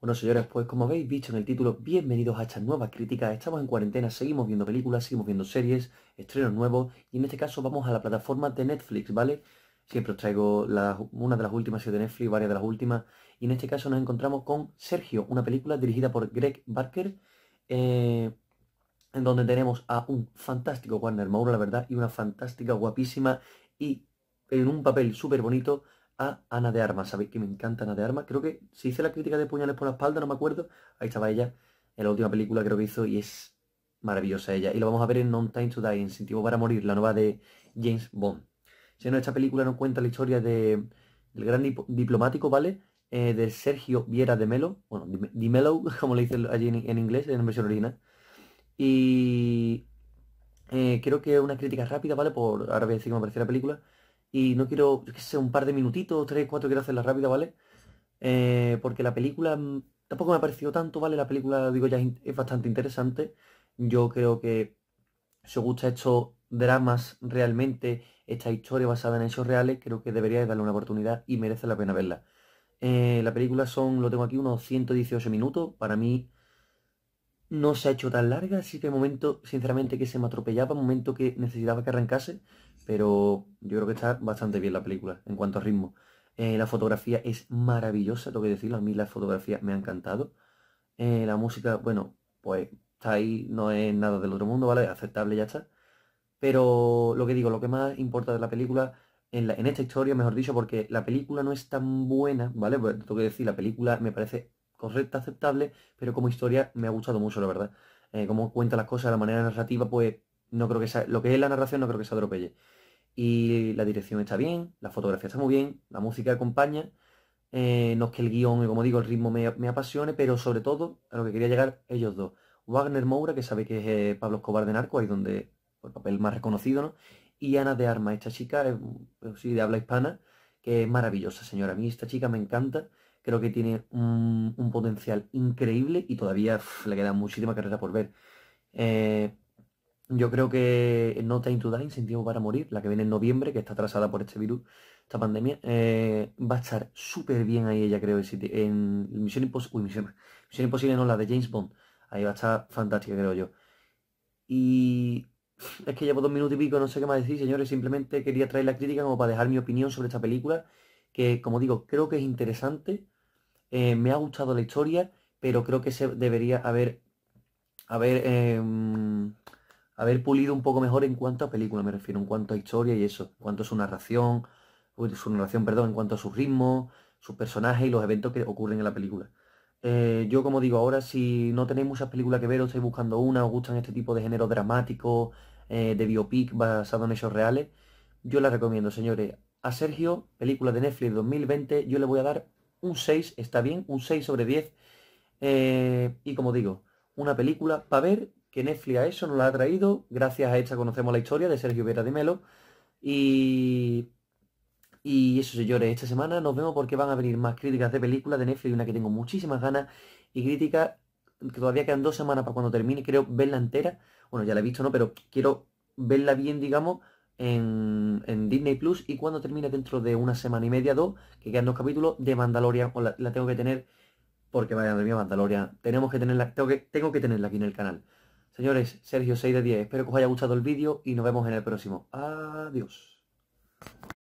Bueno señores, pues como habéis visto en el título, bienvenidos a estas nuevas críticas. Estamos en cuarentena, seguimos viendo películas, seguimos viendo series, estrenos nuevos y en este caso vamos a la plataforma de Netflix, ¿vale? Siempre os traigo una de las últimas de Netflix, varias de las últimas. Y en este caso nos encontramos con Sergio, una película dirigida por Greg Barker, eh, en donde tenemos a un fantástico Warner Mauro, la verdad, y una fantástica, guapísima y en un papel súper bonito a Ana de Armas. Sabéis que me encanta Ana de Armas. Creo que si hice la crítica de Puñales por la espalda, no me acuerdo. Ahí estaba ella en la última película creo que hizo y es maravillosa ella. Y lo vamos a ver en No Time to Die, Incentivo para Morir, la nueva de James Bond. Si no, esta película nos cuenta la historia de, del gran diplomático, ¿vale? Eh, de Sergio Viera de Melo, bueno, de Melo, como le dicen allí en, inglés, en versión original. Y eh, creo que una crítica rápida, ¿vale? Por ahora voy a decir me parece la película y no quiero, que sé, un par de minutitos, tres, cuatro, quiero hacerla rápida, ¿vale? Eh, porque la película mm, tampoco me ha parecido tanto, ¿vale? La película, digo, ya es, bastante interesante. Yo creo que si os gusta estos dramas realmente, esta historia basada en hechos reales, creo que deberíais darle una oportunidad y merece la pena verla. Eh, la película son, lo tengo aquí, unos 118 minutos. Para mí no se ha hecho tan larga, así que el momento, sinceramente, que se me atropellaba, el momento que necesitaba que arrancase, pero yo creo que está bastante bien la película en cuanto a ritmo. Eh, la fotografía es maravillosa, tengo que decirlo. A mí la fotografía me ha encantado. Eh, la música, bueno, pues está ahí, no es nada del otro mundo, ¿vale? Aceptable, ya está. Pero lo que digo, lo que más importa de la película, en, esta historia, mejor dicho, porque la película no es tan buena, ¿vale? Pues tengo que decir, la película me parece correcta, aceptable, pero como historia me ha gustado mucho, la verdad. Eh, como cuenta las cosas, la manera narrativa, pues no creo que lo que es la narración no creo que se atropelle. Y la dirección está bien, la fotografía está muy bien, la música acompaña. Eh, no es que el guión, como digo, el ritmo me, apasione, pero sobre todo a lo que quería llegar ellos dos. Wagner Moura, que sabe que es eh, Pablo Escobar de Narco, ahí donde por pues, el papel más reconocido, ¿no? Y Ana de Armas, esta chica, pues, sí, de habla hispana, que es maravillosa, señora. A mí esta chica me encanta, creo que tiene un, potencial increíble y todavía le queda muchísima carrera por ver. Eh, yo creo que No Time to Die, Incentivo para Morir, la que viene en noviembre, que está atrasada por este virus, esta pandemia, eh, va a estar súper bien ahí ella, creo, en Misión Imposible, Misión, Imposible no, la de James Bond, ahí va a estar fantástica, creo yo. Y es que llevo dos minutos y pico, no sé qué más decir, señores, simplemente quería traer la crítica como para dejar mi opinión sobre esta película, que como digo, creo que es interesante, eh, me ha gustado la historia, pero creo que se debería haber, haber em, haber pulido un poco mejor en cuanto a película, me refiero, en cuanto a historia y eso, en cuanto a su narración, su narración, perdón, en cuanto a su ritmo, sus personajes y los eventos que ocurren en la película. Eh, yo, como digo, ahora si no tenéis muchas películas que ver o estáis buscando una, os gustan este tipo de género dramático, eh, de biopic basado en hechos reales, yo la recomiendo, señores. A Sergio, película de Netflix 2020, yo le voy a dar un 6, está bien, un 6 sobre 10. Eh, y como digo, una película para ver que Netflix a eso nos la ha traído. Gracias a esta conocemos la historia de Sergio Vera de Melo. Y, y eso, señores, esta semana nos vemos porque van a venir más críticas de películas de Netflix, una que tengo muchísimas ganas, y críticas que todavía quedan dos semanas para cuando termine, creo verla entera. Bueno, ya la he visto, ¿no? Pero quiero verla bien, digamos, en, Disney Plus. Y cuando termine dentro de una semana y media, dos, que quedan dos capítulos de Mandalorian, la, tengo que tener, porque vaya, de mía, Mandalorian, tenemos que tenerla, tengo que tenerla aquí en el canal. Señores, Sergio 6 de 10. Espero que os haya gustado el vídeo y nos vemos en el próximo. Adiós.